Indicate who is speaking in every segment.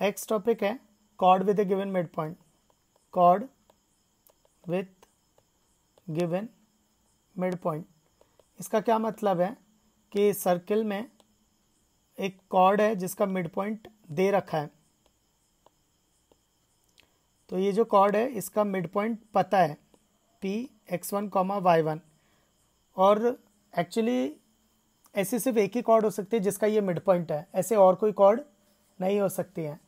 Speaker 1: next topic है chord with a given mid point chord with given mid point इसका क्या मतलब है कि सर्किल में एक कॉर्ड है जिसका मिड पॉइंट दे रखा है तो ये जो कॉर्ड है इसका मिड पॉइंट पता है P X one comma Y one और एक्चुअली ऐसे सिर्फ एक ही कॉर्ड हो सकती है जिसका ये मिड पॉइंट है ऐसे और कोई कॉर्ड नहीं हो सकती है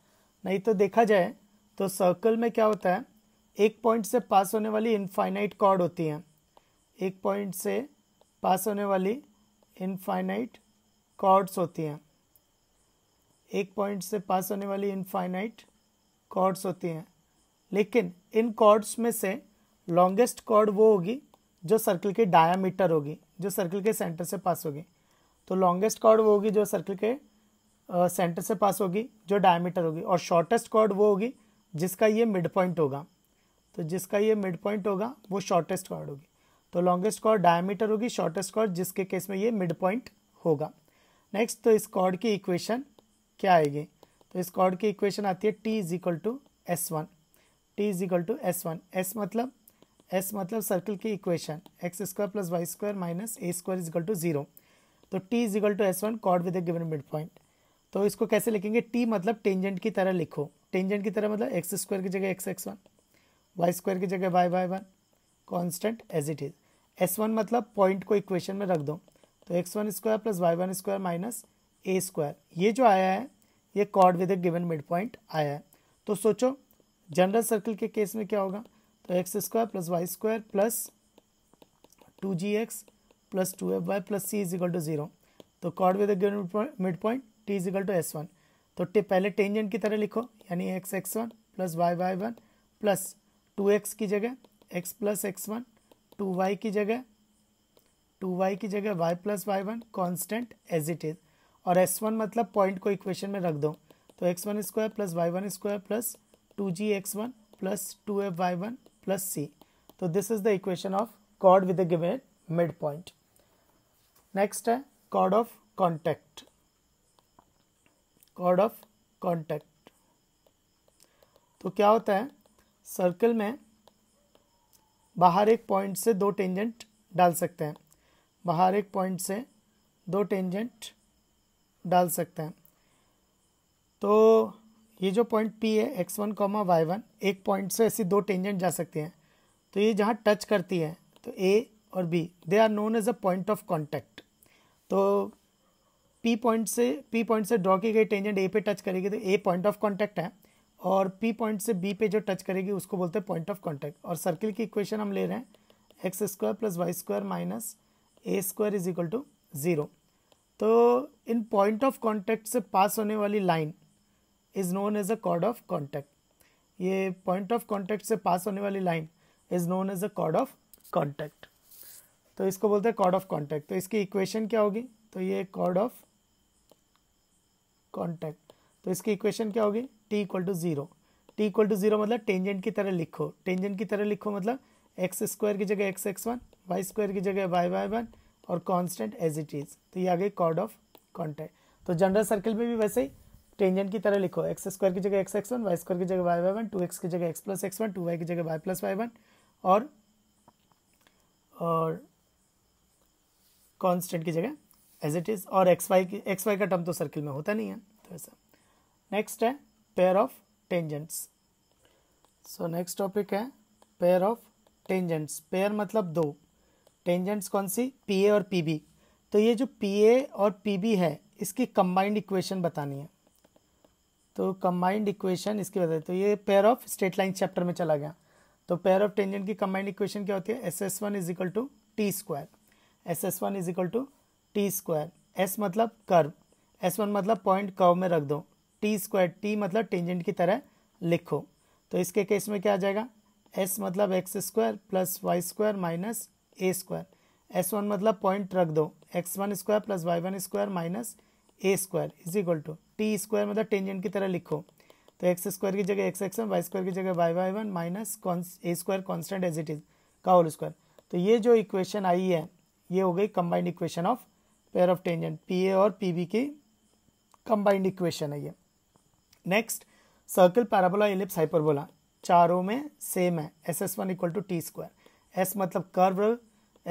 Speaker 1: नहीं तो देखा जाए तो सर्कल में क्या होता है एक पॉइंट से पास होने वाली इनफाइनाइट कॉर्ड होती हैं एक पॉइंट से पास होने वाली इनफाइनाइट कॉर्ड्स होती हैं एक पॉइंट से पास होने वाली इनफाइनाइट कॉर्ड्स होती हैं लेकिन इन कॉर्ड्स में से लॉन्गेस्ट कॉर्ड वो होगी जो सर्कल के डायामीटर होगी जो सर्कल के सेंटर से पास होगी तो लॉन्गेस्ट कॉर्ड वो होगी जो सर्कल के सेंटर से पास होगी जो डायमीटर होगी और शॉर्टेस्ट कॉर्ड वो होगी जिसका ये मिड पॉइंट होगा तो जिसका ये मिड पॉइंट होगा वो शॉर्टेस्ट कॉर्ड होगी तो लॉन्गेस्ट कॉर्ड डायमीटर होगी शॉर्टेस्ट कॉर्ड जिसके केस में ये मिड पॉइंट होगा नेक्स्ट तो इस कॉर्ड की इक्वेशन क्या आएगी तो इस कॉर्ड की इक्वेशन आती है T is equal to S one T is equal to S one S मतलब एस मतलब सर्कल की equation X square plus Y square minus A square is equal to zero तो T is equal to S one chord with a given mid point तो इसको कैसे लिखेंगे T मतलब tangent की तरह लिखो टेंजेंट की तरह मतलब एक्स स्क्वायर की जगह X x one Y square की जगह Y Y one constant as it is S one मतलब पॉइंट को इक्वेशन में रख दो तो X one square plus Y one square minus ए स्क्वायर ये जो आया है ये chord with a given mid point आया है तो सोचो जनरल सर्कल के केस में क्या होगा तो X square plus Y square plus two G X plus two F Y plus C is equal to zero तो chord with given mid point T is equal to S one तो टे, पहले tangent की तरह लिखो यानी X x one plus Y Y one plus two X की जगह X plus X one two Y की जगह टू वाई की जगह Y plus Y one constant as it is और एस वन मतलब पॉइंट को इक्वेशन में रख दो तो X one square plus Y one square plus two G X one plus two F Y one plus C तो this is the equation of chord with given mid point next है chord of contact chord of contact तो क्या होता है circle में बाहर एक point से दो टेंजेंट डाल सकते हैं बाहर एक पॉइंट से दो टेंजेंट डाल सकते हैं तो ये जो पॉइंट पी है X one comma Y one एक पॉइंट से ऐसी दो टेंजेंट जा सकती हैं तो ये जहाँ टच करती है तो ए और B they are known as a point of contact तो पी पॉइंट से पी पॉइंट से ड्रॉ की गई टेंजेंट ए पे टच करेगी तो ए पॉइंट ऑफ कॉन्टैक्ट है और पी पॉइंट से बी पे जो टच करेगी उसको बोलते हैं पॉइंट ऑफ कॉन्टैक्ट और सर्किल की इक्वेशन हम ले रहे हैं X square plus Y square minus A square is equal to zero तो इन पॉइंट ऑफ कॉन्टैक्ट से पास होने वाली line is known as a chord of contact ये पॉइंट ऑफ कॉन्टैक्ट से पास होने वाली line is known as a chord of contact तो इसको बोलते हैं कॉर्ड ऑफ कॉन्टैक्ट तो इसकी इक्वेशन क्या होगी तो ये कॉर्ड ऑफ कॉन्टैक्ट तो इसकी इक्वेशन क्या होगी T equal to zero T equal to zero मतलब टेंजेंट की तरह लिखो टेंजेंट की तरह लिखो मतलब एक्स स्क्वायर की जगह X x one Y square की जगह वाई वाई वन और कांस्टेंट एज इट इज तो ये आ गई कॉर्ड ऑफ कॉन्टैक्ट तो जनरल सर्कल में भी वैसे ही टेंजेंट की तरह लिखो एक्स स्क्वायर की जगह X x one Y square की जगह Y Y one two X की जगह X plus X one two Y की जगह वाई प्लस वाई वन और कॉन्स्टेंट की जगह एज इट इज़ और एक्स वाई की एक्स वाई का टर्म तो सर्किल में होता नहीं है तो ऐसा नेक्स्ट है pair of tangents so next topic है पेयर ऑफ टेंजेंट्स पेयर मतलब दो टेंजेंट्स कौन सी पी ए और पी बी तो ये जो पी ए और पी बी है इसकी कंबाइंड इक्वेशन बतानी है तो कंबाइंड इक्वेशन इसकी बताइए तो ये pair of straight line chapter में चला गया तो पेयर ऑफ टेंजेंट की कंबाइंड इक्वेशन क्या होती है S S one is equal to T square S S one is equal to T square S मतलब कर्व एस वन मतलब पॉइंट कर्व में रख दो टी स्क्वायर टी मतलब टेंजेंट की तरह लिखो तो इसके केस में क्या आ जाएगा एस मतलब X square plus Y square minus ए स्क्वायर एस वन मतलब पॉइंट रख दो X one square plus Y one square minus A square is equal to T square मतलब टेंजेंट की तरह लिखो तो एक्स स्क्वायर की जगह X x one Y square की जगह Y Y one minus A square constant as it is का होल स्क्वायर तो ये जो इक्वेशन आई है ये हो गई combined equation of pair of tangent P और पी की कंबाइंड इक्वेशन है ये next circle parabola ellipse hyperbola चारों में सेम है S S one equal to T square S मतलब कर्व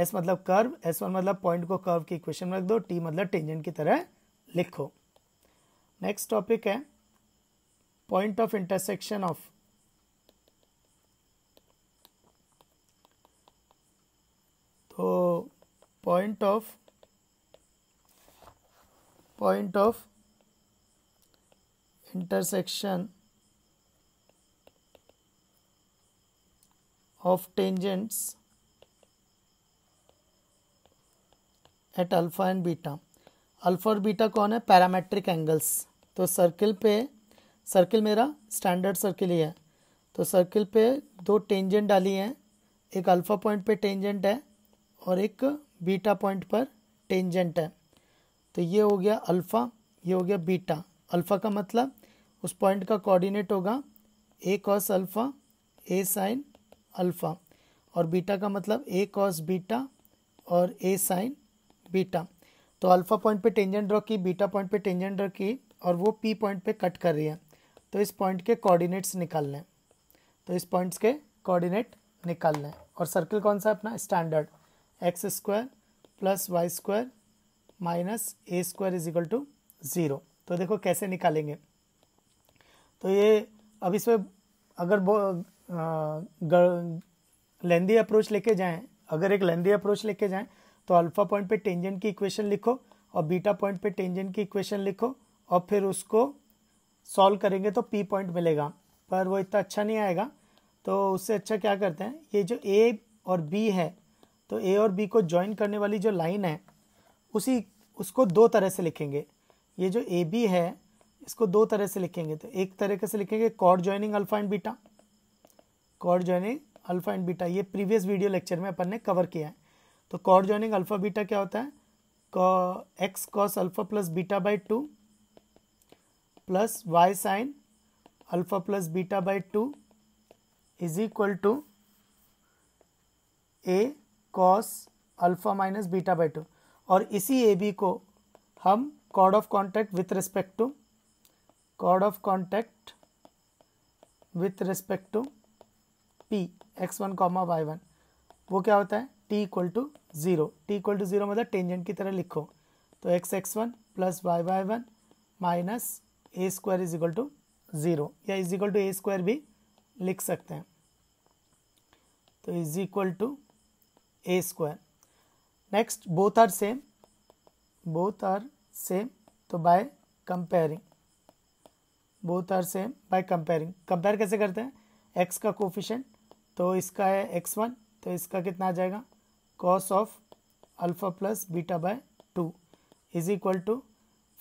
Speaker 1: एस मतलब कर्व एस वन मतलब पॉइंट को कर्व की इक्वेशन में रख दो टी मतलब टेंजेंट की तरह लिखो नेक्स्ट टॉपिक है पॉइंट ऑफ इंटरसेक्शन ऑफ तो point of point of intersection of tangents eight alpha and beta alpha और बीटा कौन है पैरामेट्रिक एंगल्स तो सर्किल पे सर्किल मेरा स्टैंडर्ड सर्किल ही है तो सर्किल पे दो टेंजेंट डाली हैं एक अल्फा पॉइंट पे टेंजेंट है और एक बीटा पॉइंट पर टेंजेंट है तो ये हो गया अल्फ़ा ये हो गया बीटा अल्फ़ा का मतलब उस पॉइंट का कोऑर्डिनेट होगा a cos alpha a sine alpha और बीटा का मतलब ए कॉस बीटा और ए साइन बीटा तो अल्फ़ा पॉइंट पे टेंजेंट ड्रॉ की बीटा पॉइंट पे टेंजेंट ड्रॉ की और वो पी पॉइंट पे कट कर रही है तो इस पॉइंट के कोऑर्डिनेट्स निकाल लें तो इस पॉइंट्स के कोऑर्डिनेट निकाल लें और सर्कल कौन सा है अपना standard x square plus Y square minus A square is equal to zero तो देखो कैसे निकालेंगे तो ये अब इसमें अगर लेंदी अप्रोच लेके जाएं अगर एक लेंदी अप्रोच लेके जाएं तो अल्फा पॉइंट पे टेंजेंट की इक्वेशन लिखो और बीटा पॉइंट पे टेंजेंट की इक्वेशन लिखो और फिर उसको सॉल्व करेंगे तो पी पॉइंट मिलेगा पर वो इतना अच्छा नहीं आएगा तो उससे अच्छा क्या करते हैं ये जो ए और बी है तो ए और बी को ज्वाइन करने वाली जो लाइन है उसी उसको दो तरह से लिखेंगे ये जो ए बी है इसको दो तरह से लिखेंगे तो एक तरीके से लिखेंगे chord joining alpha and beta chord joining alpha and beta ये प्रीवियस वीडियो लेक्चर में अपन ने कवर किया है तो कॉर्ड ज्वाइनिंग अल्फा बीटा क्या होता है x cos alpha plus beta by two plus Y sine alpha plus beta by to is equal to A cos alpha minus beta by two और इसी ए बी को हम code of contact with respect to code of contact with respect to P X one comma Y one वो क्या होता है T equal to zero T equal to zero मतलब tangent की तरह लिखो तो x x one plus Y Y one minus A square is equal to zero या is equal to a square भी लिख सकते हैं तो is equal to a square next both are same both are same तो by comparing both are same by comparing compare कैसे करते हैं एक्स का कोफिशेंट तो इसका है एक्स वन तो इसका कितना आ जाएगा cos of alpha plus beta by two is equal to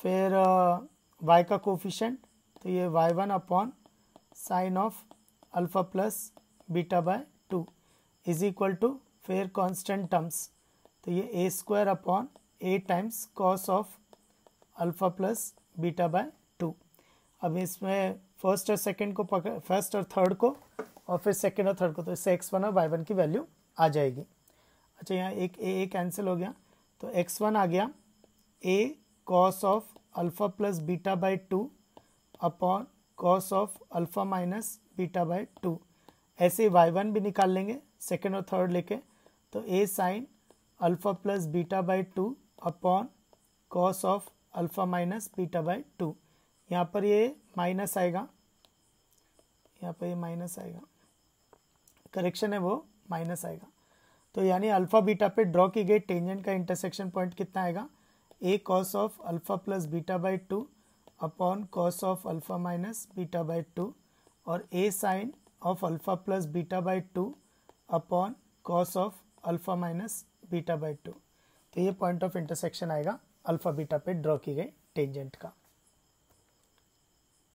Speaker 1: फिर वाई uh, का कोफिशेंट तो ये y one upon sine of alpha plus beta by two is equal to फिर कॉन्स्टेंट टर्म्स तो ये a square upon a times cos of alpha plus beta by two अब इसमें first और second को पकड़ फर्स्ट और थर्ड को और फिर सेकंड और थर्ड को तो इससे एक्स वन और वाई वन की वैल्यू आ जाएगी अच्छा यहाँ एक ए ए कैंसिल हो गया तो एक्स वन आ गया a cos of alpha plus beta by two upon cos of alpha minus beta by two ऐसे वाई वन भी निकाल लेंगे सेकेंड और थर्ड लेके तो a sine alpha plus beta by two upon cos of alpha minus beta by two यहाँ पर ये माइनस आएगा यहाँ पर ये माइनस आएगा करेक्शन है वो माइनस आएगा तो यानी अल्फ़ा बीटा पे ड्रॉ की गई टेंजेंट का इंटरसेक्शन पॉइंट कितना आएगा a cos of alpha plus beta by two upon cos of alpha minus beta by two और a sine of alpha plus beta by two upon cos of alpha minus beta by two तो ये point of intersection आएगा alpha beta पे draw की गई tangent का